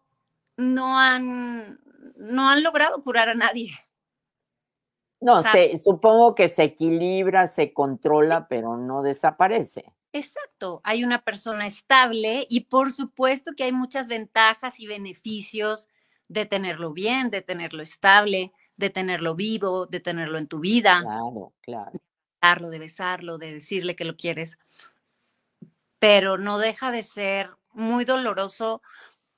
[SPEAKER 3] no han no han logrado curar a nadie. No, supongo que se
[SPEAKER 1] equilibra, se controla, pero no desaparece.
[SPEAKER 3] Exacto, hay una persona estable y por supuesto que hay muchas ventajas y beneficios de tenerlo bien, de tenerlo estable, de tenerlo vivo, de tenerlo en tu vida. Claro, claro. de besarlo, de decirle que lo quieres. Pero no deja de ser muy doloroso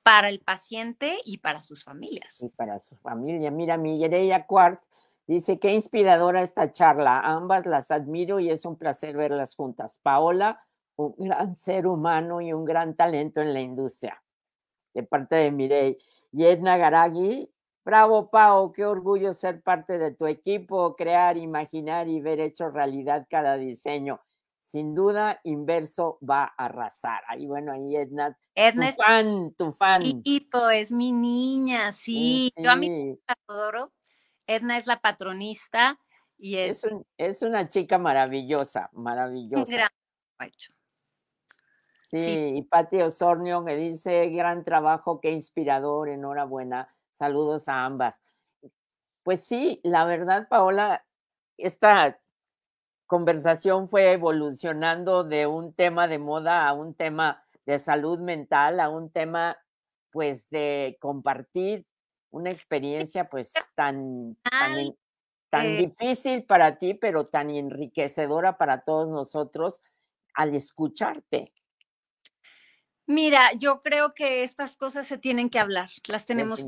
[SPEAKER 3] para el paciente y para sus familias.
[SPEAKER 1] Y para su familia. Mira, Mireia Cuart dice, qué inspiradora esta charla. Ambas las admiro y es un placer verlas juntas. Paola, un gran ser humano y un gran talento en la industria. De parte de Mirei. Y Edna Garagui, bravo Pao, qué orgullo ser parte de tu equipo, crear, imaginar y ver hecho realidad cada diseño sin duda, Inverso va a arrasar. Ahí, bueno, ahí Edna, Edna tu fan, tu fan.
[SPEAKER 3] es mi niña, sí. Yo a mí adoro. Edna es la patronista y es...
[SPEAKER 1] Es, una chica maravillosa, maravillosa. Gran sí, sí, y Pati Osornio me dice, gran trabajo, qué inspirador, enhorabuena. Saludos a ambas. Pues sí, la verdad, Paola, esta conversación fue evolucionando de un tema de moda a un tema de salud mental, a un tema pues de compartir una experiencia pues tan, tan, eh difícil para ti, pero tan enriquecedora para todos nosotros al escucharte.
[SPEAKER 3] Mira, yo creo que estas cosas se tienen que hablar, las tenemos.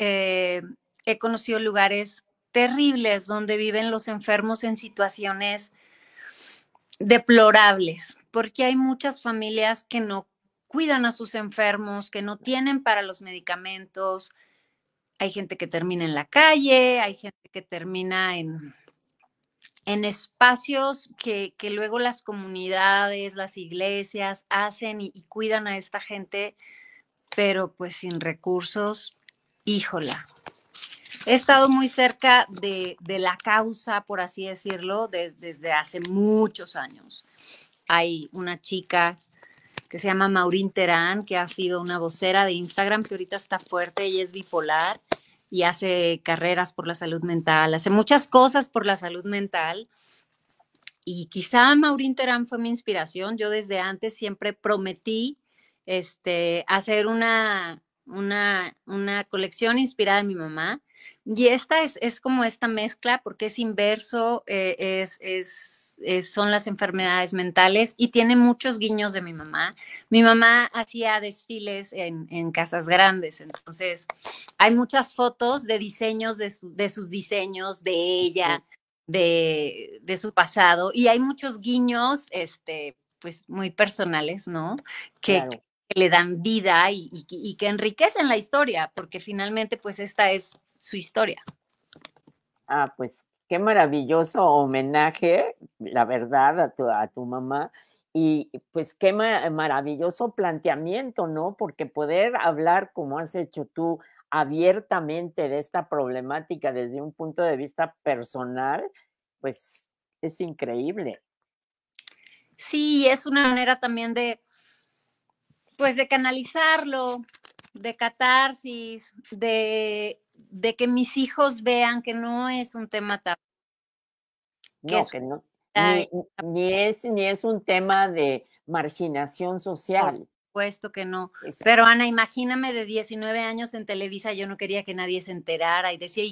[SPEAKER 3] Eh, he conocido lugares terribles donde viven los enfermos en situaciones deplorables, porque hay muchas familias que no cuidan a sus enfermos, que no tienen para los medicamentos. Hay gente que termina en la calle, hay gente que termina en, en espacios que, luego las comunidades, las iglesias hacen y, y cuidan a esta gente, pero pues sin recursos, híjola, He estado muy cerca de, la causa, por así decirlo, desde hace muchos años. Hay una chica que se llama Maurín Terán, que ha sido una vocera de Instagram, que ahorita está fuerte, ella es bipolar y hace carreras por la salud mental, hace muchas cosas por la salud mental. Y quizá Maurín Terán fue mi inspiración. Yo desde antes siempre prometí este, hacer una, una, una colección inspirada en mi mamá y esta es, es como esta mezcla porque es inverso, eh, es, es, son las enfermedades mentales y tiene muchos guiños de mi mamá. Mi mamá hacía desfiles en, en casas grandes, entonces hay muchas fotos de diseños, de, sus diseños, de ella, de, de, su pasado y hay muchos guiños, este, pues muy personales, ¿no? Que, le dan vida y, y que enriquecen la historia porque finalmente pues esta es su historia.
[SPEAKER 1] Ah, pues qué maravilloso homenaje, la verdad, a tu, a tu mamá. Y pues qué maravilloso planteamiento, ¿no? Porque poder hablar como has hecho tú abiertamente de esta problemática desde un punto de vista personal, pues es increíble.
[SPEAKER 3] Sí, es una manera también de, pues de canalizarlo, de catarsis, de de que mis hijos vean que no es un tema tabú.
[SPEAKER 1] no, Ni, es, ni es un tema de marginación
[SPEAKER 3] social. Por supuesto que no. Pero Ana, imagíname de 19 años en Televisa, yo no quería que nadie se enterara y decía,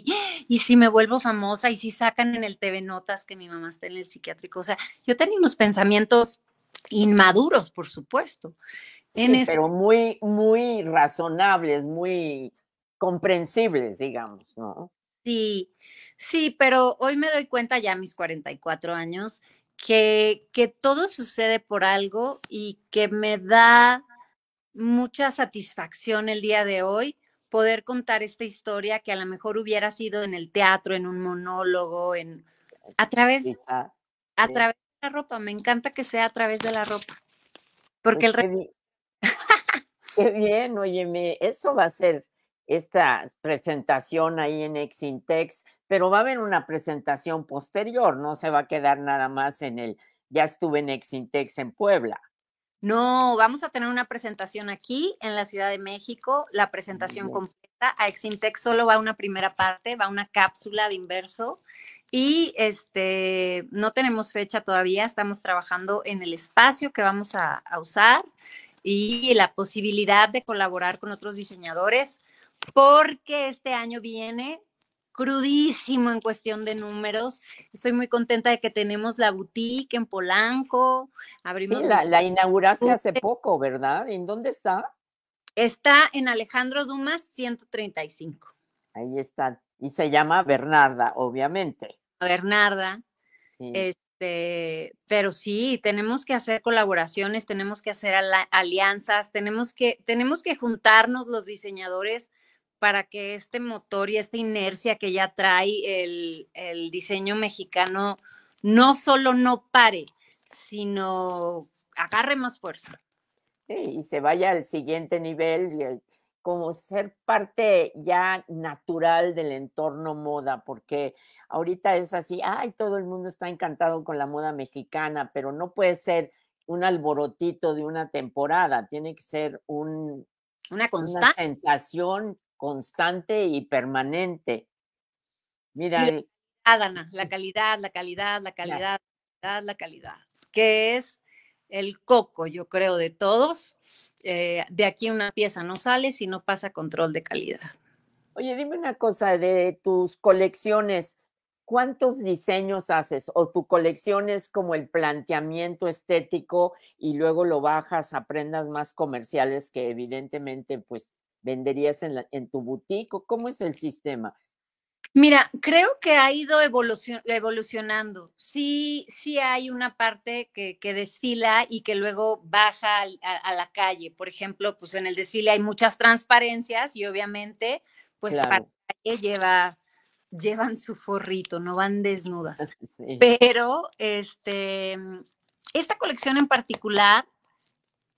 [SPEAKER 3] y, (gasps) si me vuelvo famosa, y si sacan en el TV Notas que mi mamá está en el psiquiátrico. O sea, yo tenía unos pensamientos inmaduros, por supuesto.
[SPEAKER 1] En Pero muy, muy razonables, muy comprensibles, digamos, ¿no?
[SPEAKER 3] Sí, sí, pero hoy me doy cuenta ya a mis 44 años que, todo sucede por algo y que me da mucha satisfacción el día de hoy poder contar esta historia que a lo mejor hubiera sido en el teatro, en un monólogo, en a través a través de la ropa. Me encanta que sea a través de la ropa,
[SPEAKER 1] porque pues el qué bien, qué bien, óyeme, eso va a ser esta presentación ahí en Exintex, pero va a haber una presentación posterior, no se va a quedar nada más en el, ya estuve en Exintex en Puebla.
[SPEAKER 3] No, vamos a tener una presentación aquí en la Ciudad de México, la presentación completa. A Exintex solo va una primera parte, va una cápsula de inverso y este no tenemos fecha todavía, estamos trabajando en el espacio que vamos a usar y la posibilidad de colaborar con otros diseñadores porque este año viene crudísimo en cuestión de números. Estoy muy contenta de que tenemos la boutique en Polanco. Abrimos la,
[SPEAKER 1] inauguraste hace poco, ¿verdad?
[SPEAKER 3] ¿En dónde está? Está en Alejandro Dumas 135.
[SPEAKER 1] Ahí está. Y se llama Bernarda, obviamente.
[SPEAKER 3] Bernarda. Este, pero sí, tenemos que hacer colaboraciones, tenemos que hacer alianzas, tenemos que, tenemos que juntarnos los diseñadores para que este motor y esta inercia que ya trae el, diseño mexicano no solo no pare, sino agarre más fuerza.
[SPEAKER 2] y se
[SPEAKER 1] vaya al siguiente nivel como ser parte ya natural del entorno moda, porque ahorita es así, ay, todo el mundo está encantado con la moda mexicana, pero no puede ser un alborotito de una temporada, tiene que ser una, una sensación constante y permanente. Mira.
[SPEAKER 3] Adana, la calidad, la calidad, la calidad, la calidad, la calidad, que es el coco, yo creo, de todos. Eh, de aquí una pieza no sale si no pasa control de calidad.
[SPEAKER 1] Oye, dime una cosa de tus colecciones. ¿Cuántos diseños haces? ¿O tu colección es como el planteamiento estético y luego lo bajas a prendas más comerciales que evidentemente pues venderías en, tu boutique o cómo es el sistema?
[SPEAKER 3] Mira, creo que ha ido evolucionando. Sí, sí hay una parte que, desfila y que luego baja a, la calle. Por ejemplo, pues en el desfile hay muchas transparencias y obviamente, pues lleva, llevan su forrito, no van desnudas.
[SPEAKER 2] (laughs) Pero
[SPEAKER 3] este, esta colección en particular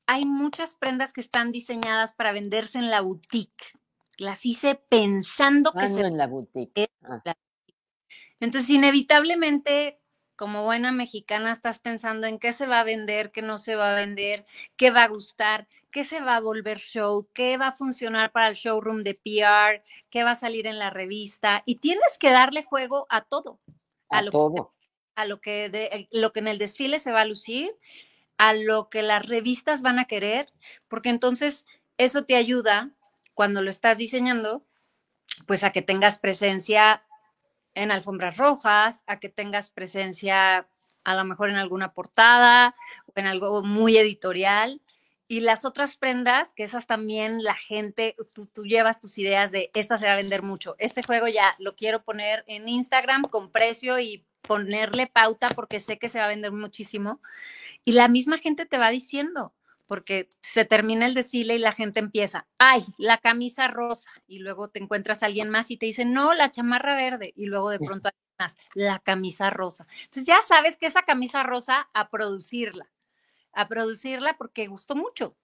[SPEAKER 3] hay muchas prendas que están diseñadas para venderse en la boutique. Las hice pensando que se en ah. la boutique. Entonces, inevitablemente, como buena mexicana, estás pensando en qué se va a vender, qué no se va a vender, qué va a gustar, qué se va a volver show, qué va a funcionar para el showroom de PR, qué va a salir en la revista. Y tienes que darle juego a todo. A, todo. a lo que, de, eh, lo que en el desfile se va a lucir a lo que las revistas van a querer, porque entonces eso te ayuda cuando lo estás diseñando, pues a que tengas presencia en alfombras rojas, a que tengas presencia a lo mejor en alguna portada o en algo muy editorial. Y las otras prendas, que esas también la gente, tú, tú, llevas tus ideas de esta se va a vender mucho. Este juego ya lo quiero poner en Instagram con precio y ponerle pauta porque sé que se va a vender muchísimo. Y la misma gente te va diciendo, porque se termina el desfile y la gente empieza, ay, la camisa rosa, y luego te encuentras a alguien más y te dice, no, la chamarra verde, y luego de pronto hay más, la camisa rosa. Entonces ya sabes que esa camisa rosa a producirla, a producirla porque gustó mucho.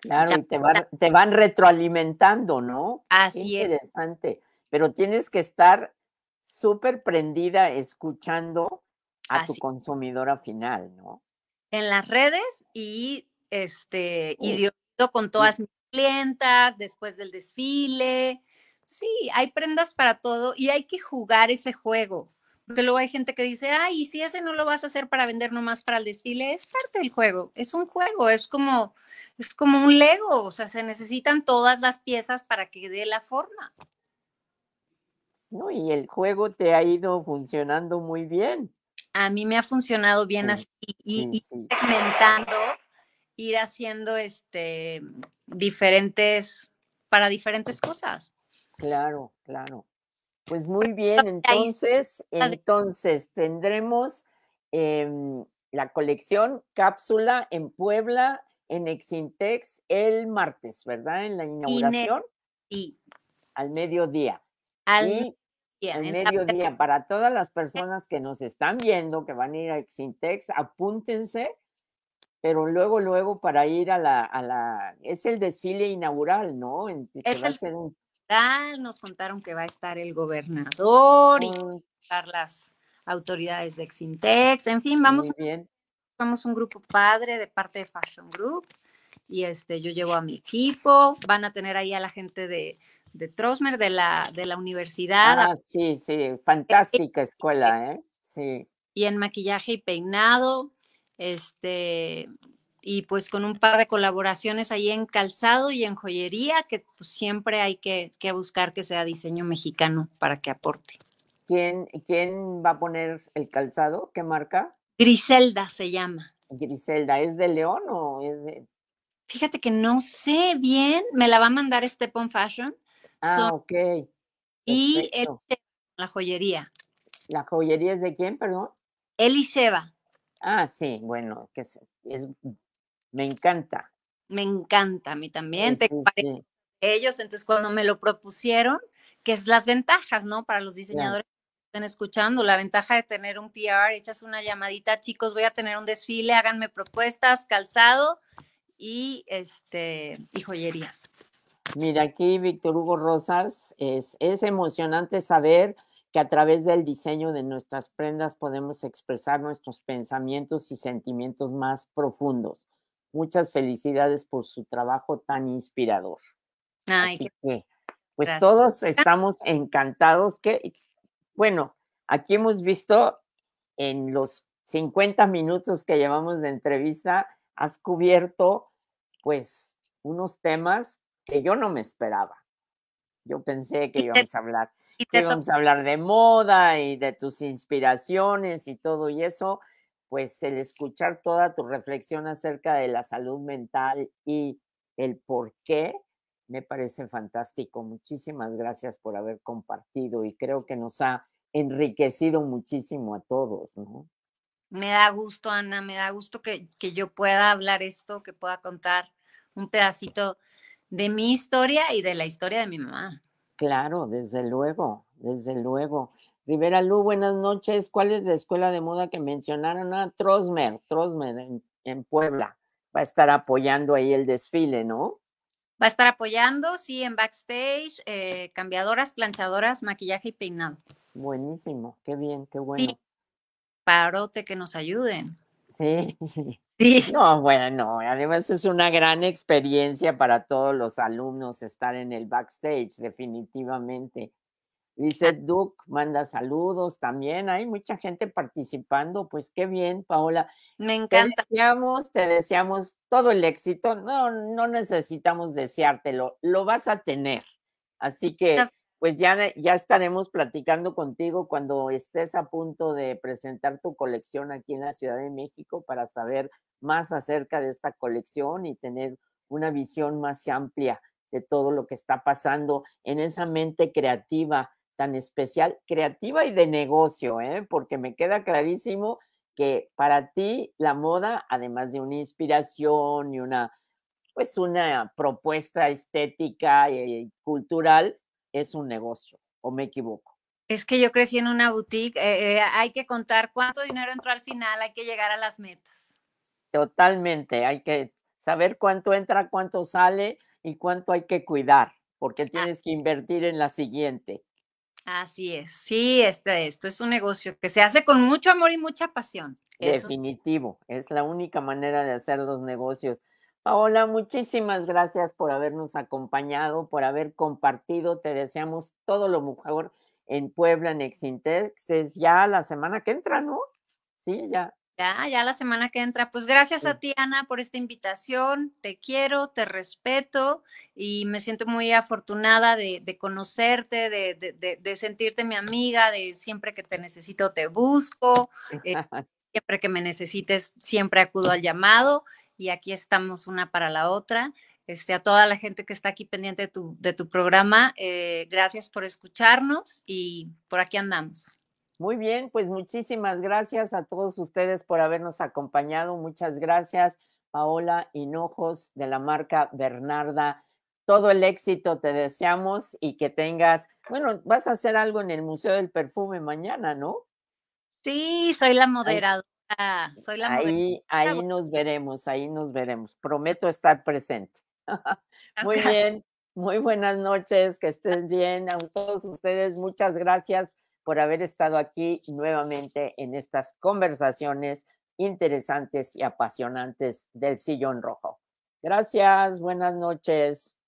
[SPEAKER 1] Claro, te van, retroalimentando, ¿no? Así interesante. Es. Pero tienes que estar súper prendida escuchando a tu consumidora final, ¿no?
[SPEAKER 3] En las redes y este, y con todas mis clientas, después del desfile. Sí, hay prendas para todo y hay que jugar ese juego. Porque luego hay gente que dice, ay, y si ese no lo vas a hacer para vender nomás para el desfile, es parte del juego, es un juego, es como, es como un Lego, o sea, se necesitan todas las piezas para que dé la forma
[SPEAKER 1] y el juego te ha ido funcionando muy bien.
[SPEAKER 3] A mí me ha funcionado bien así y, segmentando, ir haciendo este diferentes para diferentes cosas.
[SPEAKER 1] Claro, claro. Pues muy bien, entonces, entonces tendremos em, la colección cápsula en Puebla, en Exintex, el martes, ¿verdad? En la inauguración. Y al mediodía. En mediodía, para todas las eh personas que nos están viendo, que van a ir a Exintex, apúntense, pero luego, luego para ir a la, es el desfile inaugural, ¿no? es el
[SPEAKER 3] tal nos contaron que va a estar el gobernador y las autoridades de Exintex, en fin, vamos, Muy bien. somos un grupo padre de parte de Fashion Group y este, yo llevo a mi equipo, van a tener ahí a la gente de de Trosmer, de la, de la universidad. Ah, sí, sí, fantástica escuela, ¿eh? Sí. Y en maquillaje y peinado, este, y pues con un par de colaboraciones ahí en calzado y en joyería, que pues siempre hay que, buscar que sea diseño mexicano para que aporte. ¿Quién, ¿Quién va a poner el
[SPEAKER 1] calzado? ¿Qué marca? Griselda se llama. Griselda, ¿es de León o es de...?
[SPEAKER 3] Fíjate que no sé bien, me la va a mandar On Fashion. Ah, ok. Y la joyería.
[SPEAKER 1] ¿La joyería es de quién, perdón?
[SPEAKER 3] Eli Ah, sí, bueno, que es, me encanta. Me encanta, a mí también. Ellos, entonces cuando me lo propusieron, que es las ventajas, ¿no? Para los diseñadores que están escuchando, la ventaja de tener un PR, echas una llamadita, chicos, voy a tener un desfile, háganme propuestas, calzado y este y
[SPEAKER 1] joyería. Mira, aquí Víctor Hugo Rosas, es, emocionante saber que a través del diseño de nuestras prendas podemos expresar nuestros pensamientos y sentimientos más profundos. Muchas felicidades por su trabajo tan inspirador.
[SPEAKER 3] Ay, pues todos ah.
[SPEAKER 1] estamos encantados que, bueno, aquí hemos visto en los 50 minutos que llevamos de entrevista, has cubierto pues unos temas que yo no me esperaba. Yo pensé que íbamos a hablar, a hablar de moda y de tus inspiraciones y todo y eso, pues el escuchar toda tu reflexión acerca de la salud mental y el por qué me parece fantástico. Muchísimas gracias por haber compartido y creo que nos ha enriquecido muchísimo a todos,
[SPEAKER 2] ¿no?
[SPEAKER 3] Me da gusto, Ana, me da gusto que, que yo pueda hablar esto, que pueda contar un pedacito de mi historia y de la historia de mi mamá.
[SPEAKER 1] Claro, desde luego, desde luego. Rivera Lu, buenas noches. ¿Cuál es la escuela de moda que mencionaron? Ah, Trosmer, Trosmer en, Puebla. Va a estar apoyando ahí el desfile, ¿no?
[SPEAKER 3] Va a estar apoyando, sí, en backstage, eh, cambiadoras, planchadoras, maquillaje y peinado.
[SPEAKER 1] Buenísimo, qué bien, qué bueno.
[SPEAKER 3] parote que nos ayuden. Sí. Sí.
[SPEAKER 1] (laughs) No, bueno, además es una gran experiencia para todos los alumnos estar en el backstage, definitivamente. Dice ah. Duke, manda saludos también. Hay mucha gente participando, pues qué bien, Paola. Me encanta. Te deseamos, te deseamos todo el éxito. No, no necesitamos deseártelo, lo vas a tener. Así que pues ya, ya estaremos platicando contigo cuando estés a punto de presentar tu colección aquí en la Ciudad de México para saber más acerca de esta colección y tener una visión más amplia de todo lo que está pasando en esa mente creativa tan especial, creativa y de negocio, ¿eh? porque me queda clarísimo que para ti la moda, además de una inspiración y una, pues una propuesta estética y cultural, es un negocio, o me equivoco.
[SPEAKER 3] Es que yo crecí en una boutique, eh, eh, hay que contar cuánto dinero entró al final, hay que llegar a las metas.
[SPEAKER 1] Totalmente, hay que saber cuánto entra, cuánto sale y cuánto hay que cuidar, porque ah. tienes que invertir en la siguiente.
[SPEAKER 3] Así es, sí, este, esto es un negocio que se hace con mucho amor y mucha pasión.
[SPEAKER 1] Definitivo, es la única manera de hacer los negocios. Paola, muchísimas gracias por habernos acompañado, por haber compartido. Te deseamos todo lo mejor en Puebla, en Exintex. Es ya la semana que entra, ¿no?
[SPEAKER 3] Sí, ya. Ya, ya la semana que entra. Pues gracias a ti, Ana, por esta invitación. Te quiero, te respeto y me siento muy afortunada de, conocerte, de, sentirte mi amiga, de siempre que te necesito te busco, eh, (laughs) siempre que me necesites siempre acudo al llamado y aquí estamos una para la otra. Este, a toda la gente que está aquí pendiente de tu, programa, eh, gracias por escucharnos y por aquí andamos. Muy bien, pues muchísimas
[SPEAKER 1] gracias a todos ustedes por habernos acompañado. Muchas gracias, Paola Hinojos de la marca Bernarda. Todo el éxito te deseamos y que tengas, bueno, vas a hacer algo en el Museo del Perfume mañana, ¿no? Sí, soy la moderadora
[SPEAKER 3] soy ahí,
[SPEAKER 1] ahí nos veremos, ahí nos veremos. Prometo estar presente.
[SPEAKER 3] (laughs) Muy bien,
[SPEAKER 1] muy buenas noches, que estén bien. A todos ustedes, muchas gracias por haber estado aquí nuevamente en estas conversaciones interesantes y apasionantes del sillón rojo.
[SPEAKER 2] Gracias, buenas noches.